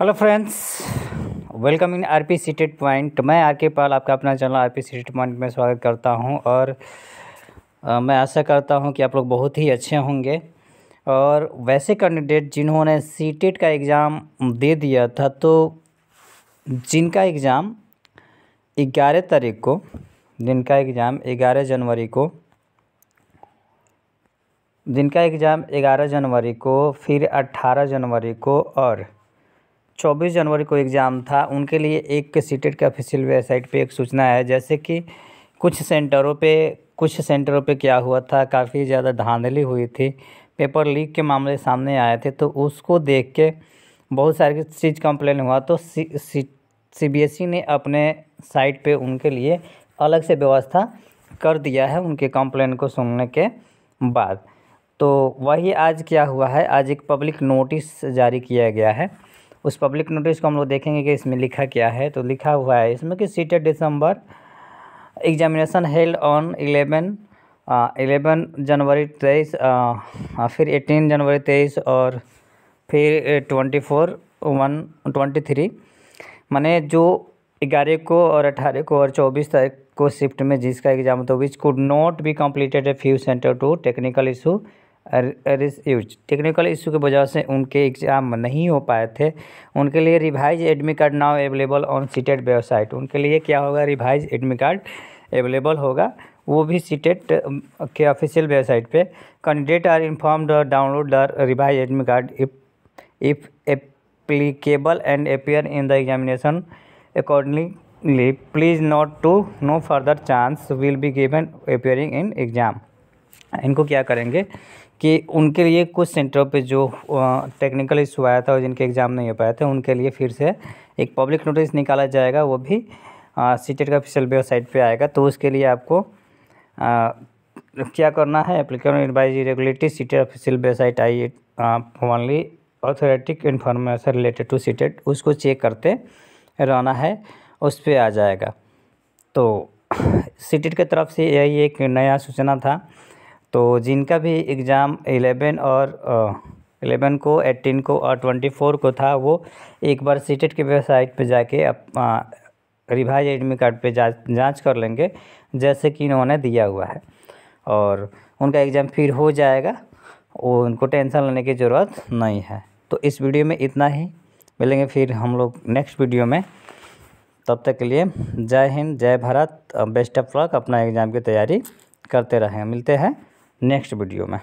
hello friends welcome in R P CTET point मैं R K Pal आपका अपना चैनल आर पी सीटेड पॉइंट में स्वागत करता हूं और आ, मैं आशा करता हूं कि आप लोग बहुत ही अच्छे होंगे और वैसे कैंडिडेट जिन्होंने सी का एग्ज़ाम दे दिया था तो जिनका एग्ज़ाम ग्यारह तारीख को जिनका एग्ज़ाम ग्यारह जनवरी को जिनका एग्ज़ाम 11 जनवरी को फिर 18 जनवरी को और 24 जनवरी को एग्ज़ाम था उनके लिए एक सीटेट के ऑफिशियल वेबसाइट पे एक सूचना है जैसे कि कुछ सेंटरों पे कुछ सेंटरों पे क्या हुआ था काफ़ी ज़्यादा धांधली हुई थी पेपर लीक के मामले सामने आए थे तो उसको देख के बहुत सारी चीज़ कंप्लेन हुआ तो सी सी सी ने अपने साइट पर उनके लिए अलग से व्यवस्था कर दिया है उनके कंप्लेन को सुनने के बाद तो वही आज क्या हुआ है आज एक पब्लिक नोटिस जारी किया गया है उस पब्लिक नोटिस को हम लोग देखेंगे कि इसमें लिखा क्या है तो लिखा हुआ है इसमें कि CTET December examination held on eleven eleven January तेईस uh, uh, फिर एटीन जनवरी तेईस और फिर twenty four one twenty three मैंने जो ग्यारह को और अठारह को और चौबीस तारीख को शिफ्ट में जिसका एग्ज़ाम तो which could not be completed a few centre to technical issue reissues technical issue की वजह से उनके एग्ज़ाम नहीं हो पाए थे उनके लिए revise admit card now available on CTET website उनके लिए क्या होगा रिवाइज एडमिट कार्ड अवेलेबल होगा वो भी सीटेट e के ऑफिशियल वेबसाइट पे कैंडिडेट आर इन्फॉर्म्ड और download the revise admit card if applicable and appear in the examination accordingly please note to no further chance will be given appearing in exam इनको क्या करेंगे कि उनके लिए कुछ सेंटरों पे जो टेक्निकल इशू आया था और जिनके एग्ज़ाम नहीं हो पाए थे उनके लिए फिर से एक पब्लिक नोटिस निकाला जाएगा वो भी सी टेट का ऑफिशियल वेबसाइट पे आएगा तो उसके लिए आपको आ, क्या करना है application advisory regulatory CTET official website I only authoritative information related to CTET उसको चेक करते रहना है उस पर आ जाएगा तो सी टेट की तरफ से यही एक नया सूचना था तो जिनका भी एग्ज़ाम एलेवन और एलेवन को एटीन को और ट्वेंटी फोर को था वो एक बार सीटेट की वेबसाइट पे जाके अप रिवाइज एडमिट कार्ड पे जांच कर लेंगे जैसे कि इन्होंने दिया हुआ है और उनका एग्ज़ाम फिर हो जाएगा वो उनको टेंशन लेने की ज़रूरत नहीं है तो इस वीडियो में इतना ही मिलेंगे फिर हम लोग नेक्स्ट वीडियो में तब तक के लिए जय हिंद जय भारत बेस्ट ऑफ लक अपना एग्ज़ाम की तैयारी करते रहें मिलते हैं नेक्स्ट वीडियो में